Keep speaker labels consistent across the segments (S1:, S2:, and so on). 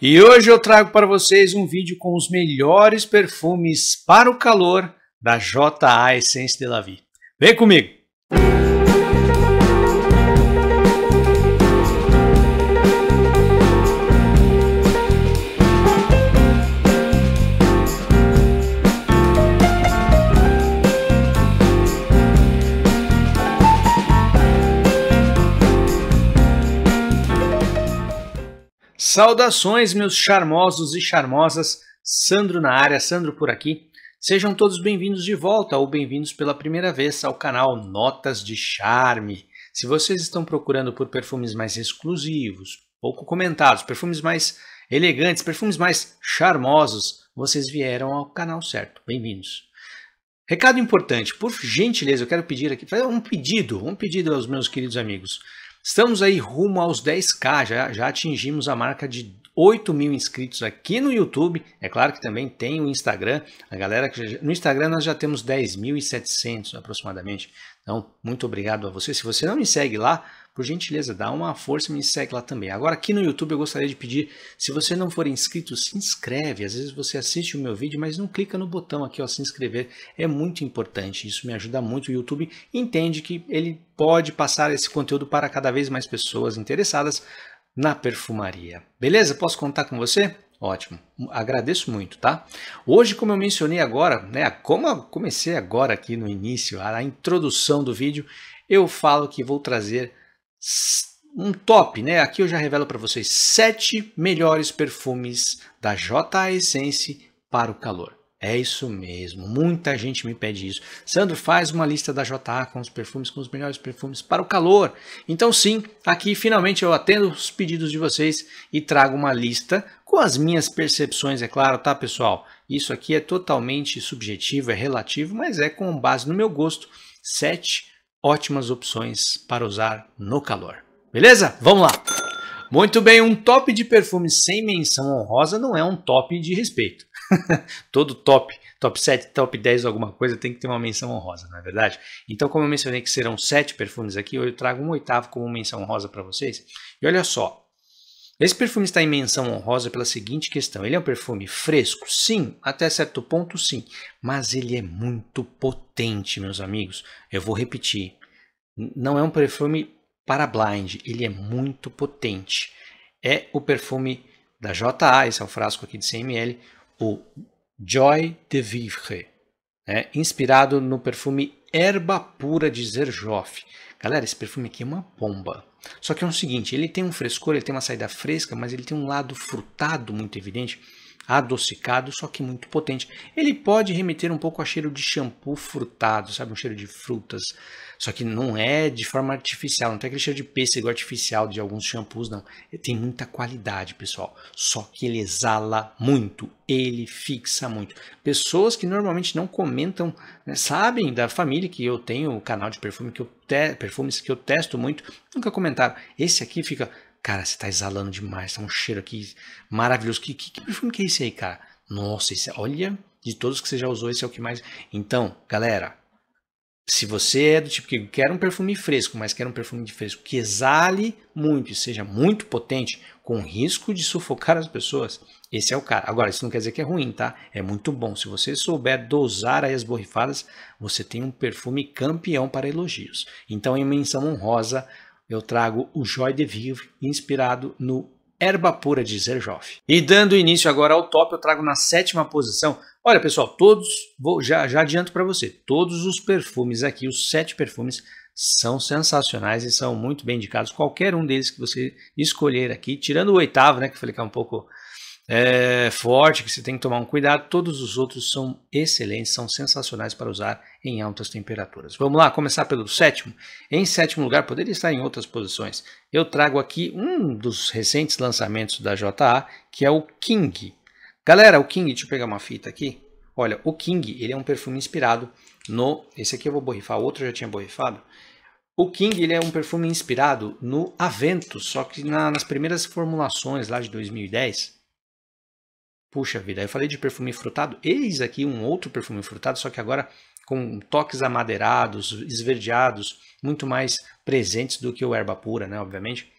S1: E hoje eu trago para vocês um vídeo com os melhores perfumes para o calor da JA Essence de la Vie. Vem comigo! Saudações, meus charmosos e charmosas. Sandro na área, Sandro por aqui. Sejam todos bem-vindos de volta ou bem-vindos pela primeira vez ao canal Notas de Charme. Se vocês estão procurando por perfumes mais exclusivos, pouco comentados, perfumes mais elegantes, perfumes mais charmosos, vocês vieram ao canal certo. Bem-vindos. Recado importante, por gentileza, eu quero pedir aqui, fazer um pedido, um pedido aos meus queridos amigos. Estamos aí rumo aos 10k, já, já atingimos a marca de 8 mil inscritos aqui no YouTube. É claro que também tem o Instagram. A galera que já, no Instagram nós já temos 10.700 aproximadamente. Então, muito obrigado a você. Se você não me segue lá, por gentileza, dá uma força e me segue lá também. Agora aqui no YouTube eu gostaria de pedir, se você não for inscrito, se inscreve. Às vezes você assiste o meu vídeo, mas não clica no botão aqui, ó, se inscrever. É muito importante, isso me ajuda muito. O YouTube entende que ele pode passar esse conteúdo para cada vez mais pessoas interessadas na perfumaria. Beleza? Posso contar com você? Ótimo, agradeço muito, tá? Hoje, como eu mencionei agora, né, como eu comecei agora aqui no início, a introdução do vídeo, eu falo que vou trazer um top, né? Aqui eu já revelo para vocês sete melhores perfumes da JA Essence para o calor. É isso mesmo, muita gente me pede isso. Sandro, faz uma lista da JA com os perfumes, com os melhores perfumes para o calor. Então, sim, aqui finalmente eu atendo os pedidos de vocês e trago uma lista com as minhas percepções, é claro, tá, pessoal? Isso aqui é totalmente subjetivo, é relativo, mas é com base no meu gosto. Sete ótimas opções para usar no calor. Beleza? Vamos lá! Muito bem, um top de perfume sem menção honrosa não é um top de respeito. Todo top, top 7, top 10, alguma coisa tem que ter uma menção honrosa, não é verdade? Então, como eu mencionei que serão 7 perfumes aqui, eu trago um oitavo como menção honrosa para vocês. E olha só, esse perfume está em menção honrosa pela seguinte questão: ele é um perfume fresco? Sim, até certo ponto sim, mas ele é muito potente, meus amigos. Eu vou repetir. Não é um perfume para blind, ele é muito potente. É o perfume da JA, esse é o frasco aqui de 100 ml, o Joy de Vivre, né? inspirado no perfume Erba Pura de Zerjoff. Galera, esse perfume aqui é uma bomba. Só que é o seguinte, ele tem um frescor, ele tem uma saída fresca, mas ele tem um lado frutado muito evidente adocicado, só que muito potente. Ele pode remeter um pouco a cheiro de shampoo frutado, sabe? Um cheiro de frutas. Só que não é de forma artificial, não tem aquele cheiro de pêssego artificial de alguns shampoos, não. Ele tem muita qualidade, pessoal. Só que ele exala muito, ele fixa muito. Pessoas que normalmente não comentam, né, sabem da família que eu tenho o canal de perfume que eu perfumes que eu testo muito, nunca comentaram. Esse aqui fica Cara, você tá exalando demais, tá um cheiro aqui maravilhoso. Que, que, que perfume que é esse aí, cara? Nossa, esse, é, olha, de todos que você já usou, esse é o que mais. Então, galera, se você é do tipo que quer um perfume fresco, mas quer um perfume de fresco que exale muito e seja muito potente, com risco de sufocar as pessoas, esse é o cara. Agora, isso não quer dizer que é ruim, tá? É muito bom. Se você souber dosar aí as borrifadas, você tem um perfume campeão para elogios. Então, em é menção honrosa, eu trago o Joy de Vivre, inspirado no Erba Pura de Zerjoff. E dando início agora ao top, eu trago na sétima posição. Olha, pessoal, todos, vou, já, já adianto para você, todos os perfumes aqui, os sete perfumes, são sensacionais e são muito bem indicados. Qualquer um deles que você escolher aqui, tirando o oitavo, né, que eu falei que é um pouco é, forte, que você tem que tomar um cuidado. Todos os outros são excelentes, são sensacionais para usar em altas temperaturas. Vamos lá, começar pelo sétimo. Em sétimo lugar, poderia estar em outras posições. Eu trago aqui um dos recentes lançamentos da JA, que é o King. Galera, o King, deixa eu pegar uma fita aqui. Olha, o King, ele é um perfume inspirado no... Esse aqui eu vou borrifar, o outro eu já tinha borrifado. O King ele é um perfume inspirado no Avento, só que na, nas primeiras formulações lá de 2010, Puxa vida, eu falei de perfume frutado, eis aqui um outro perfume frutado, só que agora com toques amadeirados, esverdeados, muito mais presentes do que o erva pura, né, obviamente.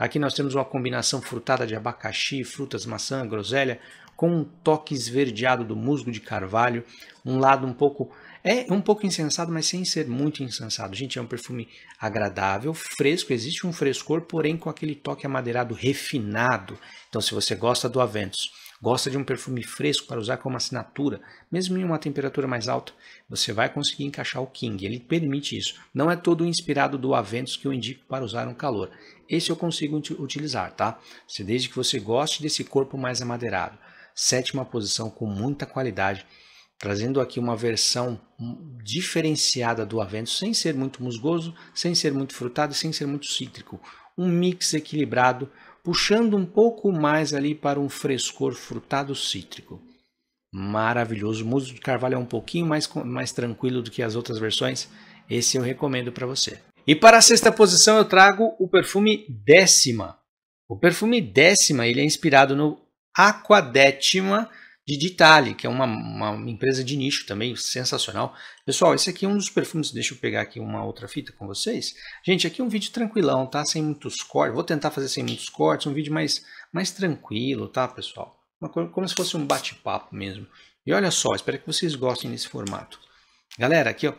S1: Aqui nós temos uma combinação frutada de abacaxi, frutas, maçã, groselha, com um toque esverdeado do musgo de carvalho, um lado um pouco é um pouco insensado, mas sem ser muito insensado. Gente, é um perfume agradável, fresco, existe um frescor, porém com aquele toque amadeirado refinado. Então, se você gosta do Aventus Gosta de um perfume fresco para usar como assinatura, mesmo em uma temperatura mais alta? Você vai conseguir encaixar o King, ele permite isso. Não é todo inspirado do Aventus que eu indico para usar no calor. Esse eu consigo utilizar, tá? Se desde que você goste desse corpo mais amadeirado. Sétima posição com muita qualidade, trazendo aqui uma versão hum, diferenciada do Aventus, sem ser muito musgoso, sem ser muito frutado e sem ser muito cítrico. Um mix equilibrado puxando um pouco mais ali para um frescor frutado cítrico. Maravilhoso. O Musgo de Carvalho é um pouquinho mais, mais tranquilo do que as outras versões. Esse eu recomendo para você. E para a sexta posição eu trago o perfume Décima. O perfume Décima ele é inspirado no Aquadétima, de Ditale, que é uma, uma, empresa de nicho também, sensacional. Pessoal, esse aqui é um dos perfumes, deixa eu pegar aqui uma outra fita com vocês. Gente, aqui é um vídeo tranquilão, tá? Sem muitos cortes, vou tentar fazer sem muitos cortes, um vídeo mais, mais tranquilo, tá, pessoal? Uma, como se fosse um bate-papo mesmo. E olha só, espero que vocês gostem desse formato. Galera, aqui ó,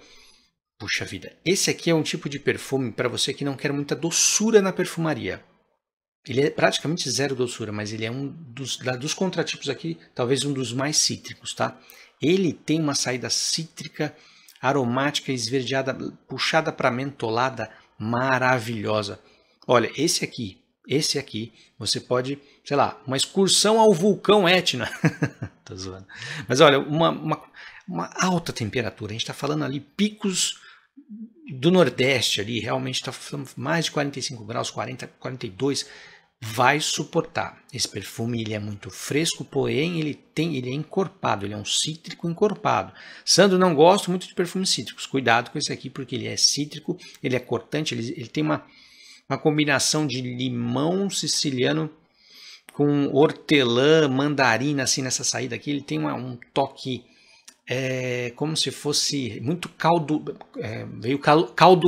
S1: puxa vida, esse aqui é um tipo de perfume para você que não quer muita doçura na perfumaria. Ele é praticamente zero doçura, mas ele é um dos, dos contratipos aqui, talvez um dos mais cítricos, tá? Ele tem uma saída cítrica, aromática, esverdeada, puxada para mentolada, maravilhosa. Olha, esse aqui, esse aqui, você pode, sei lá, uma excursão ao vulcão Etna. Tô zoando. Mas olha, uma, uma, uma alta temperatura, a gente está falando ali picos do Nordeste ali, realmente está mais de 45 graus, 40, 42, vai suportar. Esse perfume ele é muito fresco, porém ele tem, ele é encorpado, ele é um cítrico encorpado. Sandro não gosto muito de perfumes cítricos. Cuidado com esse aqui porque ele é cítrico, ele é cortante, ele, ele tem uma uma combinação de limão siciliano com hortelã, mandarina assim nessa saída aqui, ele tem uma, um toque é como se fosse muito caldo, é, veio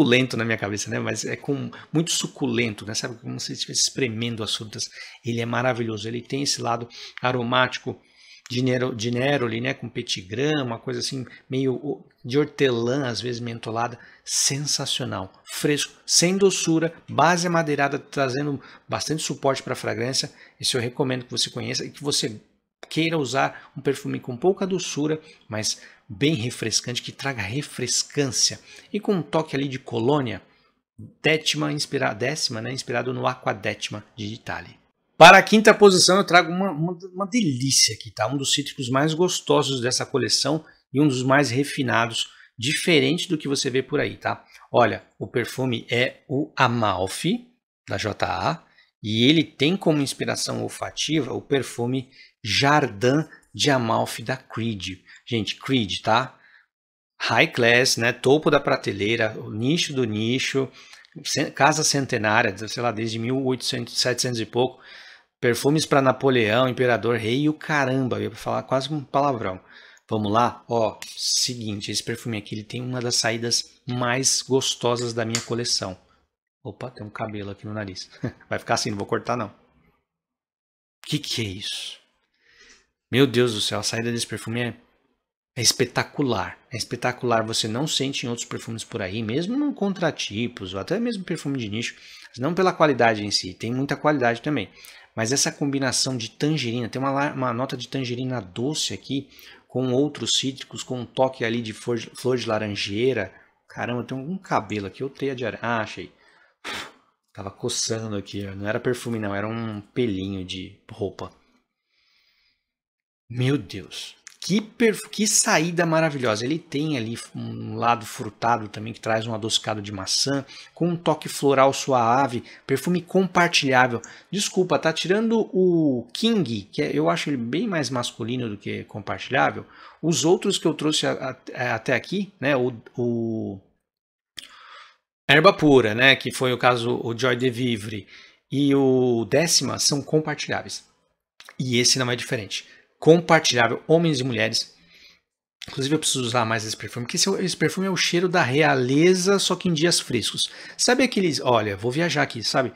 S1: lento na minha cabeça, né? Mas é com muito suculento, né? Sabe como se estivesse espremendo as frutas. Ele é maravilhoso. Ele tem esse lado aromático de, nero, de neroli, né? Com petigrama, uma coisa assim meio de hortelã, às vezes mentolada, sensacional, fresco, sem doçura, base amadeirada, trazendo bastante suporte para a fragrância. Isso eu recomendo que você conheça e que você queira usar um perfume com pouca doçura, mas bem refrescante, que traga refrescância e com um toque ali de colônia, décima, inspira, décima né, inspirado no Aqua Décima de Itália. Para a quinta posição eu trago uma, uma, uma delícia aqui, tá? Um dos cítricos mais gostosos dessa coleção e um dos mais refinados, diferente do que você vê por aí, tá? Olha, o perfume é o Amalfi, da JA, e ele tem como inspiração olfativa o perfume Jardim de Amalfi da Creed. Gente, Creed, tá? High class, né? Topo da prateleira, nicho do nicho, casa centenária, sei lá, desde 1800, 700 e pouco. Perfumes para Napoleão, Imperador, Rei e o caramba, eu ia falar quase um palavrão. Vamos lá? Ó, seguinte, esse perfume aqui ele tem uma das saídas mais gostosas da minha coleção. Opa, tem um cabelo aqui no nariz. Vai ficar assim, não vou cortar não. Que que é isso? Meu Deus do céu, a saída desse perfume é, é espetacular. É espetacular, você não sente em outros perfumes por aí, mesmo não contratipos, ou até mesmo perfume de nicho. Não pela qualidade em si, tem muita qualidade também. Mas essa combinação de tangerina, tem uma, uma nota de tangerina doce aqui, com outros cítricos, com um toque ali de flor, de laranjeira. Caramba, tem um cabelo aqui, ou a de aranha. Ah, achei. Tava coçando aqui, não era perfume não, era um pelinho de roupa. Meu Deus, que, perf... que saída maravilhosa. Ele tem ali um lado frutado também, que traz um adocicado de maçã, com um toque floral suave, perfume compartilhável. Desculpa, tá tirando o King, que é, eu acho ele bem mais masculino do que compartilhável. Os outros que eu trouxe até aqui, né, o, o Erba pura, né, que foi o caso o Joy de Vivre, e o décima são compartilháveis. E esse não é diferente. Compartilhável, homens e mulheres. Inclusive eu preciso usar mais esse perfume, porque esse, esse perfume é o cheiro da realeza, só que em dias frescos. Sabe aqueles, olha, vou viajar aqui, sabe?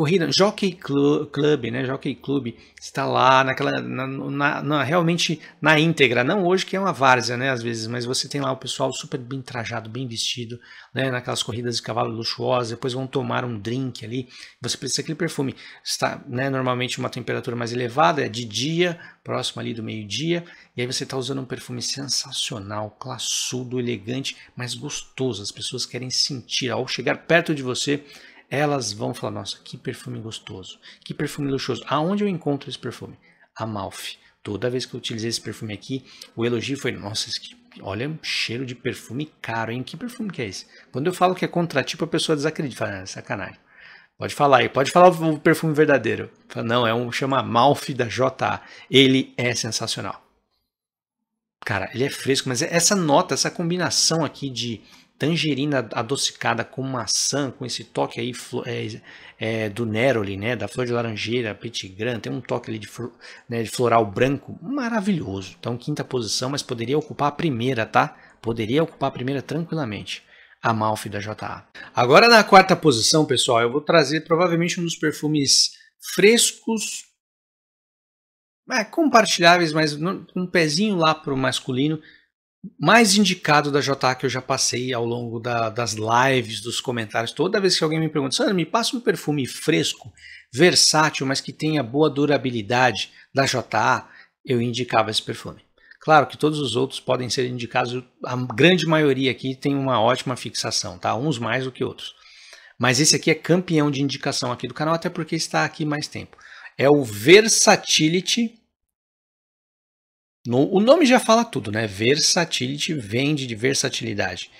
S1: corrida, Jockey Club, né? Jockey Club está lá naquela, na, na, na, realmente na íntegra, não hoje que é uma várzea, né? Às vezes, mas você tem lá o pessoal super bem trajado, bem vestido, né? Naquelas corridas de cavalo luxuosas, depois vão tomar um drink ali. Você precisa aquele perfume, está, né? Normalmente uma temperatura mais elevada, é de dia, próximo ali do meio-dia, e aí você está usando um perfume sensacional, classudo, elegante, mas gostoso. As pessoas querem sentir ao chegar perto de você elas vão falar: nossa, que perfume gostoso, que perfume luxuoso. Aonde eu encontro esse perfume? Amalfi. Toda vez que eu utilizei esse perfume aqui, o elogio foi: nossa, olha um cheiro de perfume caro, hein? Que perfume que é esse? Quando eu falo que é contratipo, a pessoa desacredita, fala: ah, sacanagem. Pode falar aí, pode falar o perfume verdadeiro. Fala, não, é um chama Malfi da JA. Ele é sensacional. Cara, ele é fresco, mas é essa nota, essa combinação aqui de tangerina adocicada com maçã, com esse toque aí é, é, do Neroli, né, da flor de laranjeira, petigrã, tem um toque ali de, né, de, floral branco, maravilhoso. Então, quinta posição, mas poderia ocupar a primeira, tá? Poderia ocupar a primeira tranquilamente. A Malfi da JA. Agora na quarta posição, pessoal, eu vou trazer provavelmente um dos perfumes frescos, é, compartilháveis, mas com um pezinho lá pro masculino, mais indicado da JA que eu já passei ao longo da, das lives, dos comentários. Toda vez que alguém me pergunta, Sandra, me passa um perfume fresco, versátil, mas que tenha boa durabilidade da JA, eu indicava esse perfume. Claro que todos os outros podem ser indicados, a grande maioria aqui tem uma ótima fixação, tá? Uns mais do que outros. Mas esse aqui é campeão de indicação aqui do canal, até porque está aqui mais tempo. É o Versatility no, o nome já fala tudo, né? Versatility vende de versatilidade.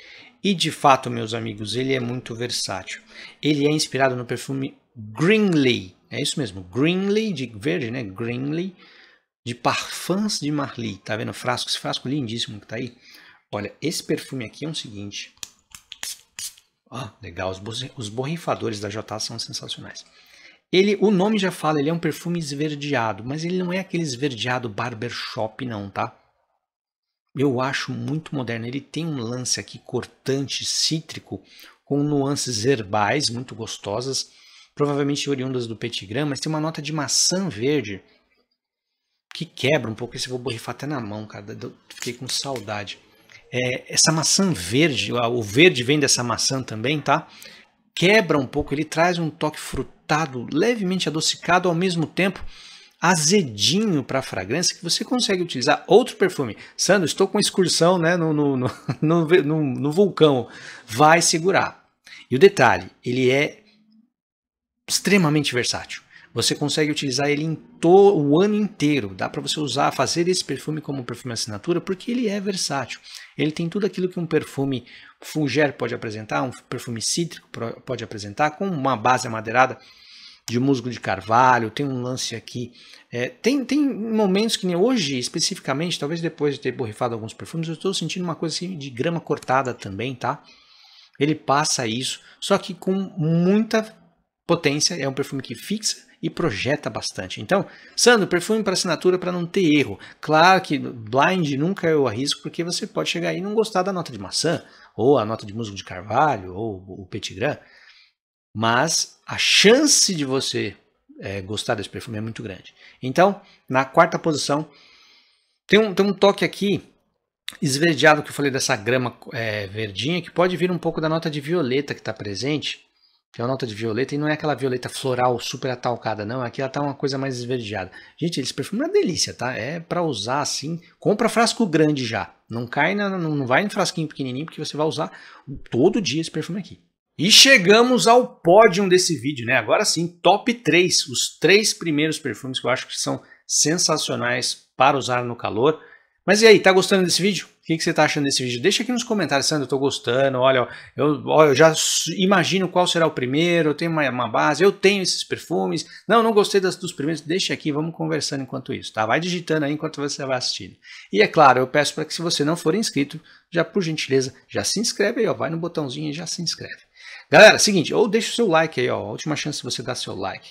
S1: E de fato, meus amigos, ele é muito versátil. Ele é inspirado no perfume Greenley. É isso mesmo, Greenley de verde, né? Greenley de Parfums de Marly. Tá vendo o frasco? Esse frasco lindíssimo que tá aí. Olha, esse perfume aqui é o um seguinte. Ah, legal, os borrifadores da JA são sensacionais. Ele, o nome já fala, ele é um perfume esverdeado, mas ele não é aquele esverdeado barbershop não, tá? Eu acho muito moderno. Ele tem um lance aqui cortante, cítrico, com nuances herbais muito gostosas, provavelmente oriundas do petigram, mas tem uma nota de maçã verde que quebra um pouco. Esse eu vou borrifar até na mão, cara. Eu fiquei com saudade. É, essa maçã verde, o verde vem dessa maçã também, tá? quebra um pouco, ele traz um toque frutado, levemente adocicado, ao mesmo tempo azedinho para a fragrância que você consegue utilizar outro perfume. Sandro, estou com excursão né, no, no, no, no, vulcão. Vai segurar. E o detalhe, ele é extremamente versátil. Você consegue utilizar ele em o ano inteiro. Dá para você usar, fazer esse perfume como um perfume assinatura, porque ele é versátil. Ele tem tudo aquilo que um perfume Fulger pode apresentar, um perfume cítrico pode apresentar, com uma base amadeirada de musgo de carvalho, tem um lance aqui. É, tem, tem momentos que nem hoje, especificamente, talvez depois de ter borrifado alguns perfumes, eu estou sentindo uma coisa assim de grama cortada também, tá? Ele passa isso, só que com muita potência, é um perfume que fixa, e projeta bastante. Então, Sandro, perfume para assinatura para não ter erro. Claro que blind nunca eu arrisco porque você pode chegar aí e não gostar da nota de maçã, ou a nota de musgo de carvalho, ou o petit grand, Mas a chance de você é, gostar desse perfume é muito grande. Então, na quarta posição, tem um, tem um toque aqui esverdeado que eu falei dessa grama é, verdinha, que pode vir um pouco da nota de violeta que está presente, que é uma nota de violeta, e não é aquela violeta floral super atalcada, não. Aqui ela tá uma coisa mais esverdeada. Gente, esse perfume é uma delícia, tá? É para usar assim. Compra frasco grande já. Não cai, na, não, vai em frasquinho pequenininho, porque você vai usar todo dia esse perfume aqui. E chegamos ao pódio desse vídeo, né? Agora sim, top 3. Os três primeiros perfumes que eu acho que são sensacionais para usar no calor. Mas e aí, tá gostando desse vídeo? que, que você está achando desse vídeo? Deixa aqui nos comentários, Sandro, eu estou gostando, olha, eu, eu já imagino qual será o primeiro, eu tenho uma, uma base, eu tenho esses perfumes, não, não gostei das, dos primeiros, deixa aqui, vamos conversando enquanto isso, tá? Vai digitando aí enquanto você vai assistindo. E é claro, eu peço para que se você não for inscrito, já por gentileza, já se inscreve aí, ó, vai no botãozinho e já se inscreve. Galera, é seguinte, ou deixa o seu like aí, ó, última chance de você dar seu like.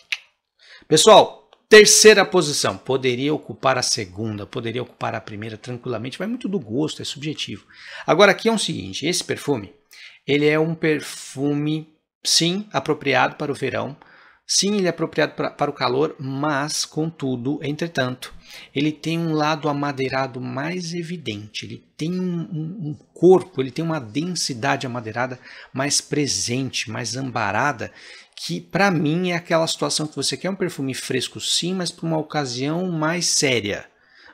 S1: Pessoal, Terceira posição, poderia ocupar a segunda, poderia ocupar a primeira tranquilamente, vai muito do gosto, é subjetivo. Agora aqui é o um seguinte, esse perfume, ele é um perfume, sim, apropriado para o verão, sim, ele é apropriado pra, para o calor, mas, contudo, entretanto, ele tem um lado amadeirado mais evidente, ele tem um, um corpo, ele tem uma densidade amadeirada mais presente, mais ambarada, que para mim é aquela situação que você quer um perfume fresco sim, mas para uma ocasião mais séria.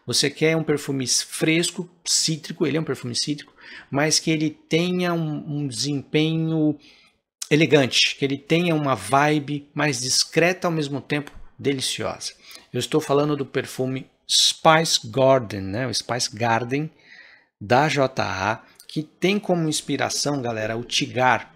S1: Você quer um perfume fresco, cítrico, ele é um perfume cítrico, mas que ele tenha um, um desempenho elegante, que ele tenha uma vibe mais discreta ao mesmo tempo deliciosa. Eu estou falando do perfume Spice Garden, né? O Spice Garden da JA, que tem como inspiração, galera, o Tigar,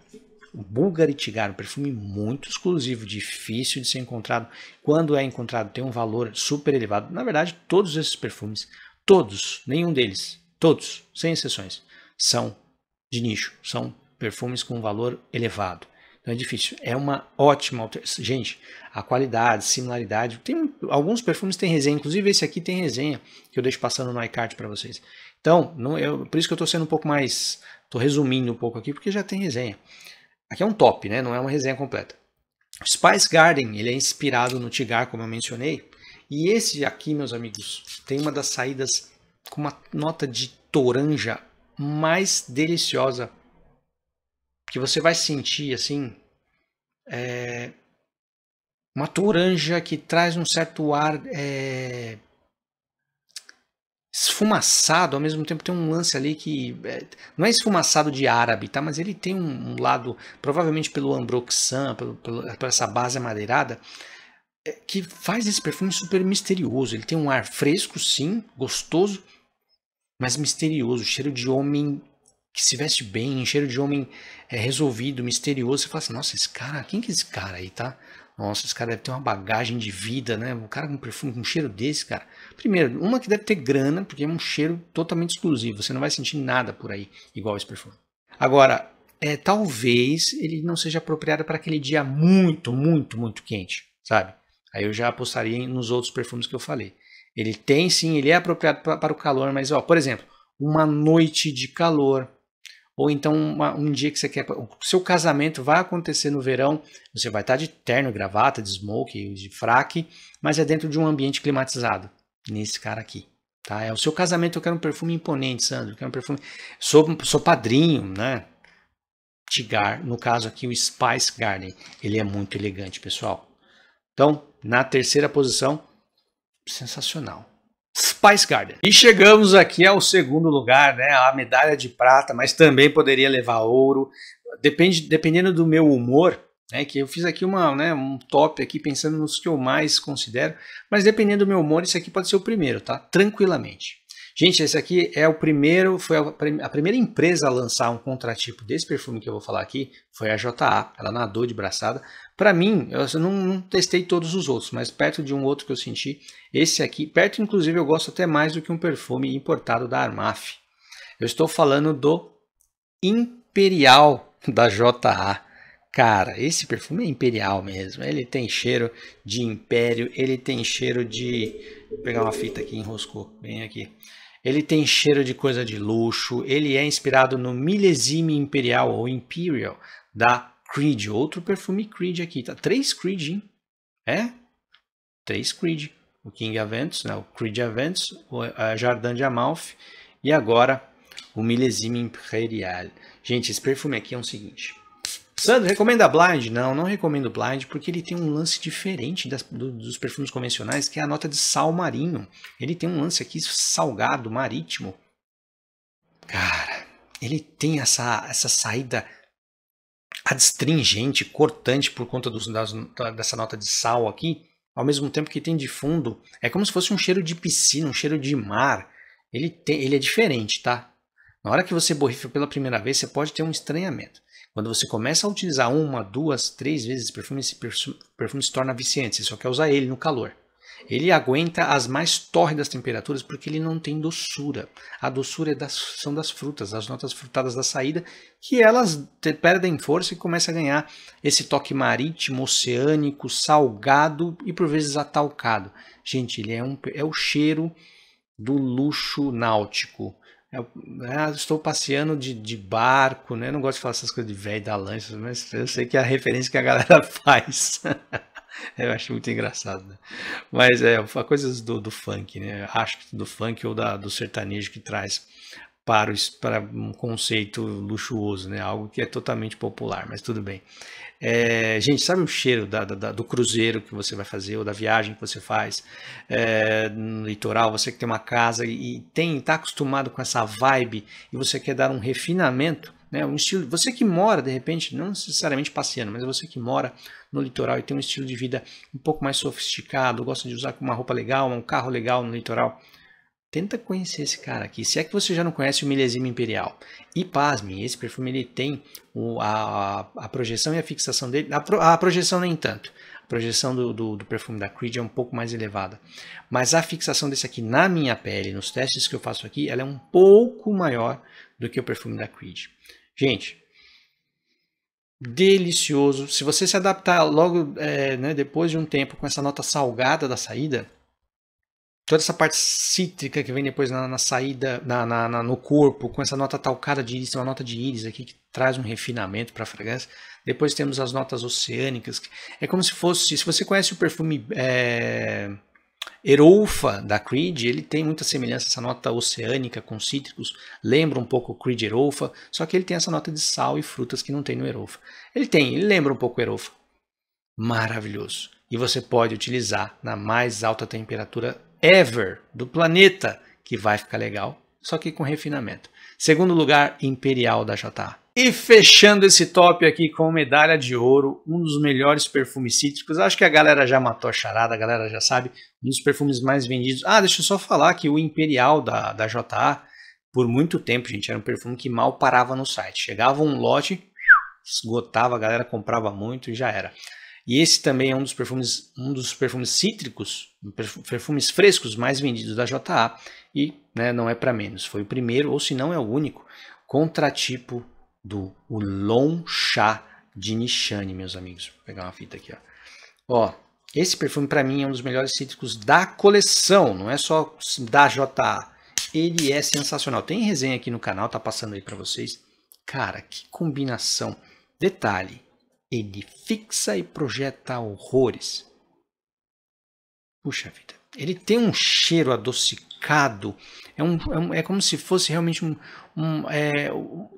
S1: o Bulgari Tigar, um perfume muito exclusivo, difícil de ser encontrado. Quando é encontrado, tem um valor super elevado. Na verdade, todos esses perfumes, todos, nenhum deles, todos, sem exceções, são de nicho, são perfumes com valor elevado. Então é difícil. É uma ótima alteração. Gente, a qualidade, similaridade. Tem, alguns perfumes têm resenha, inclusive esse aqui tem resenha, que eu deixo passando no iCard para vocês. Então, não, eu, por isso que eu estou sendo um pouco mais. Estou resumindo um pouco aqui, porque já tem resenha. Aqui é um top, né? Não é uma resenha completa. Spice Garden, ele é inspirado no Tigar, como eu mencionei. E esse aqui, meus amigos, tem uma das saídas com uma nota de toranja mais deliciosa que você vai sentir assim é, uma toranja que traz um certo ar é, esfumaçado, ao mesmo tempo tem um lance ali que é, não é esfumaçado de árabe, tá? Mas ele tem um, um lado, provavelmente pelo ambroxan, pelo, pelo, por essa base amadeirada, é, que faz esse perfume super misterioso. Ele tem um ar fresco, sim, gostoso, mas misterioso, cheiro de homem que se veste bem, cheiro de homem é, resolvido, misterioso. Você fala assim, nossa, esse cara, quem que é esse cara aí, tá? Nossa, esse cara deve ter uma bagagem de vida, né? O cara com um perfume, com um cheiro desse, cara. Primeiro, uma que deve ter grana, porque é um cheiro totalmente exclusivo. Você não vai sentir nada por aí igual esse perfume. Agora, é, talvez ele não seja apropriado para aquele dia muito, muito, muito quente, sabe? Aí eu já apostaria nos outros perfumes que eu falei. Ele tem sim, ele é apropriado para o calor, mas ó, por exemplo, uma noite de calor, ou então uma, um dia que você quer. O seu casamento vai acontecer no verão, você vai estar de terno, gravata, de smoke, de fraque, mas é dentro de um ambiente climatizado. Nesse cara aqui. Tá? É o seu casamento, eu quero um perfume imponente, Sandro. Eu quero um perfume. Sou, sou padrinho, né? Tigar, no caso aqui, o Spice Garden. Ele é muito elegante, pessoal. Então, na terceira posição, sensacional. Spice Garden. E chegamos aqui ao segundo lugar, né? A medalha de prata, mas também poderia levar ouro. Depende, dependendo do meu humor, né? Que eu fiz aqui uma, né, um top aqui pensando nos que eu mais considero, mas dependendo do meu humor, isso aqui pode ser o primeiro, tá? Tranquilamente. Gente, esse aqui é o primeiro, foi a, primeira empresa a lançar um contratipo desse perfume que eu vou falar aqui, foi a JA, ela nadou de braçada, para mim, eu não, não, testei todos os outros, mas perto de um outro que eu senti, esse aqui, perto inclusive eu gosto até mais do que um perfume importado da Armaf. Eu estou falando do Imperial da JA. Cara, esse perfume é imperial mesmo. Ele tem cheiro de império, ele tem cheiro de. Vou pegar uma fita aqui, enroscou, bem aqui. Ele tem cheiro de coisa de luxo, ele é inspirado no Millesime Imperial ou Imperial da Creed, outro perfume Creed aqui, tá? Três Creed, hein? É? Três Creed. O King Aventus, né? o Creed Aventus, o Jardim de Amalfi e agora o Millesime Imperial. Gente, esse perfume aqui é o seguinte. Sandro, recomenda Blind? Não, não recomendo Blind porque ele tem um lance diferente das, do, dos perfumes convencionais, que é a nota de sal marinho. Ele tem um lance aqui salgado, marítimo. Cara, ele tem essa, essa saída adstringente, cortante por conta dos, das, dessa nota de sal aqui, ao mesmo tempo que tem de fundo, é como se fosse um cheiro de piscina, um cheiro de mar. Ele, tem, ele é diferente, tá? Na hora que você borrifa pela primeira vez, você pode ter um estranhamento. Quando você começa a utilizar uma, duas, três vezes esse perfume, esse perfume, se torna viciante, você só quer usar ele no calor. Ele aguenta as mais tórridas temperaturas porque ele não tem doçura. A doçura é das, são das frutas, as notas frutadas da saída, que elas perdem força e começam a ganhar esse toque marítimo, oceânico, salgado e por vezes atalcado. Gente, ele é, um, é o cheiro do luxo náutico. Eu, eu né, estou passeando de, de, barco, né? Eu não gosto de falar essas coisas de velho da lancha, mas eu sei que é a referência que a galera faz. Eu acho muito engraçado, né? Mas é, coisas do, do funk, né? Acho que do funk ou da, do sertanejo que traz para, o, para um conceito luxuoso, né? Algo que é totalmente popular, mas tudo bem. É, gente, sabe o cheiro da, da, do cruzeiro que você vai fazer ou da viagem que você faz é, no litoral? Você que tem uma casa e tem, está acostumado com essa vibe e você quer dar um refinamento, né, um estilo. Você que mora, de repente, não necessariamente passeando, mas você que mora no litoral e tem um estilo de vida um pouco mais sofisticado, gosta de usar uma roupa legal, um carro legal no litoral, tenta conhecer esse cara aqui. Se é que você já não conhece o Milésimo Imperial. E pasme, esse perfume ele tem o, a, a projeção e a fixação dele. A, pro, a projeção nem tanto. A projeção do, do, do, perfume da Creed é um pouco mais elevada. Mas a fixação desse aqui na minha pele, nos testes que eu faço aqui, ela é um pouco maior do que o perfume da Creed. Gente, delicioso. Se você se adaptar logo é, né, depois de um tempo com essa nota salgada da saída, toda essa parte cítrica que vem depois na, na saída, na, na, no corpo, com essa nota talcada de íris, tem uma nota de íris aqui que traz um refinamento para a fragrância. Depois temos as notas oceânicas. É como se fosse, se você conhece o perfume é, Eroufa da Creed, ele tem muita semelhança, essa nota oceânica com cítricos, lembra um pouco o Creed Eroufa, só que ele tem essa nota de sal e frutas que não tem no Eroufa. Ele tem, ele lembra um pouco o Maravilhoso. E você pode utilizar na mais alta temperatura ever do planeta, que vai ficar legal, só que com refinamento. Segundo lugar, Imperial da JA. E fechando esse top aqui com medalha de ouro, um dos melhores perfumes cítricos. Acho que a galera já matou a charada, a galera já sabe. Um dos perfumes mais vendidos. Ah, deixa eu só falar que o Imperial da, da JA, por muito tempo, gente, era um perfume que mal parava no site. Chegava um lote, esgotava, a galera comprava muito e já era. E esse também é um dos perfumes, um dos perfumes cítricos, perfumes frescos mais vendidos da JA e né, não é para menos. Foi o primeiro, ou se não é o único, contratipo do Long Chá de Nishane, meus amigos. Vou pegar uma fita aqui, ó. Ó, esse perfume para mim é um dos melhores cítricos da coleção, não é só da JA. Ele é sensacional. Tem resenha aqui no canal, tá passando aí para vocês. Cara, que combinação. Detalhe, ele fixa e projeta horrores. Puxa vida. Ele tem um cheiro adocicado. É, um, é, um, é como se fosse realmente um. um é,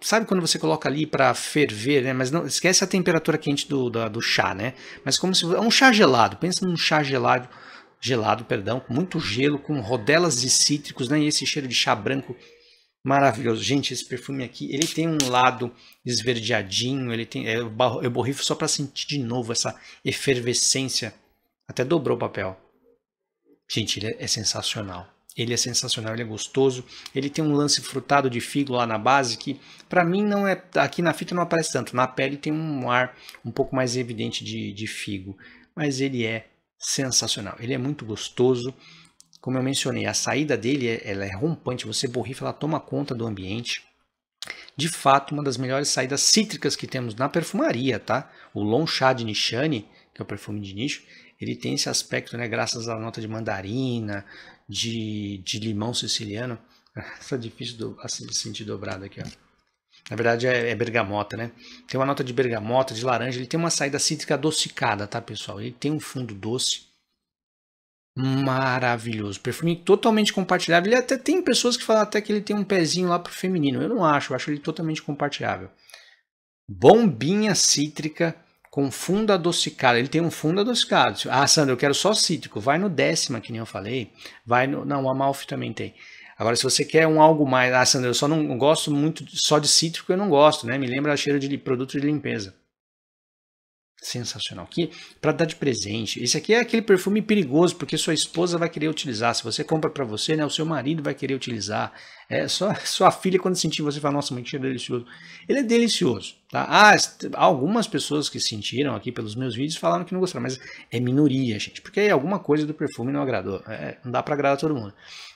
S1: sabe quando você coloca ali para ferver, né? Mas não esquece a temperatura quente do, do, do chá, né? Mas como se. É um chá gelado. Pensa num chá gelado gelado, perdão, com muito gelo, com rodelas de cítricos, né? E esse cheiro de chá branco Maravilhoso. Gente, esse perfume aqui, ele tem um lado esverdeadinho, ele tem, é, eu, borrifo só para sentir de novo essa efervescência. Até dobrou o papel. Gente, ele é, é sensacional. Ele é sensacional, ele é gostoso. Ele tem um lance frutado de figo lá na base que, para mim, não é. Aqui na fita não aparece tanto. Na pele tem um ar um pouco mais evidente de, de figo. Mas ele é sensacional. Ele é muito gostoso como eu mencionei, a saída dele é, ela é rompante, você borrifa, ela toma conta do ambiente. De fato, uma das melhores saídas cítricas que temos na perfumaria, tá? O Long de Nishane, que é o perfume de nicho, ele tem esse aspecto, né? Graças à nota de mandarina, de, de limão siciliano. Tá difícil assim, de sentir dobrado aqui, ó. Na verdade é, é, bergamota, né? Tem uma nota de bergamota, de laranja, ele tem uma saída cítrica adocicada, tá, pessoal? Ele tem um fundo doce maravilhoso. Perfume totalmente compartilhável. Ele até tem pessoas que falam até que ele tem um pezinho lá pro feminino. Eu não acho, eu acho ele totalmente compartilhável. Bombinha cítrica com fundo adocicado. Ele tem um fundo adocicado. Ah, Sandra, eu quero só cítrico. Vai no décima, que nem eu falei. Vai no. Não, o Amalfi também tem. Agora, se você quer um algo mais. Ah, Sandra, eu só não gosto muito só de cítrico, eu não gosto, né? Me lembra cheiro de produto de limpeza. Sensacional. Que para dar de presente. Esse aqui é aquele perfume perigoso, porque sua esposa vai querer utilizar. Se você compra para você, né, o seu marido vai querer utilizar. É só sua filha quando sentir você fala, nossa, mentira, é delicioso. Ele é delicioso, tá? Ah, algumas pessoas que sentiram aqui pelos meus vídeos falaram que não gostaram, mas é minoria, gente, porque é alguma coisa do perfume não agradou. É, não dá para agradar todo mundo.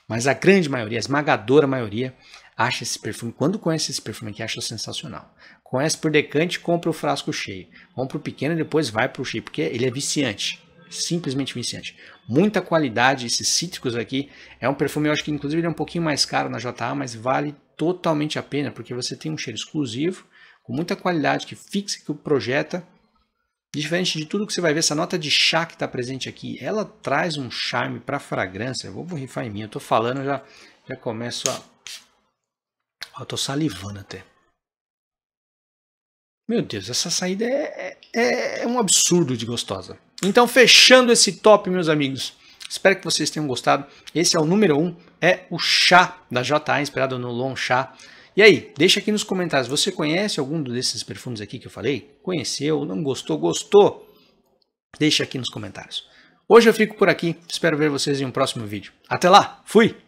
S1: Mas a grande maioria, a esmagadora maioria, acha esse perfume, quando conhece esse perfume aqui, acha sensacional. Conhece por decante, compra o frasco cheio. Compra o pequeno e depois vai para o cheio, porque ele é viciante. Simplesmente viciante. Muita qualidade, esses cítricos aqui. É um perfume, eu acho que inclusive ele é um pouquinho mais caro na JA, mas vale totalmente a pena, porque você tem um cheiro exclusivo, com muita qualidade, que fixa, que projeta. Diferente de tudo que você vai ver, essa nota de chá que está presente aqui, ela traz um charme para a fragrância. Eu vou borrifar em mim, eu estou falando, já, já começo a... Ó, tô salivando até. Meu Deus, essa saída é, é, é um absurdo de gostosa. Então, fechando esse top, meus amigos. Espero que vocês tenham gostado. Esse é o número 1, um, é o chá da JA, inspirado no Long Chá. E aí, deixa aqui nos comentários, você conhece algum desses perfumes aqui que eu falei? Conheceu? Não gostou? Gostou? Deixa aqui nos comentários. Hoje eu fico por aqui, espero ver vocês em um próximo vídeo. Até lá, fui!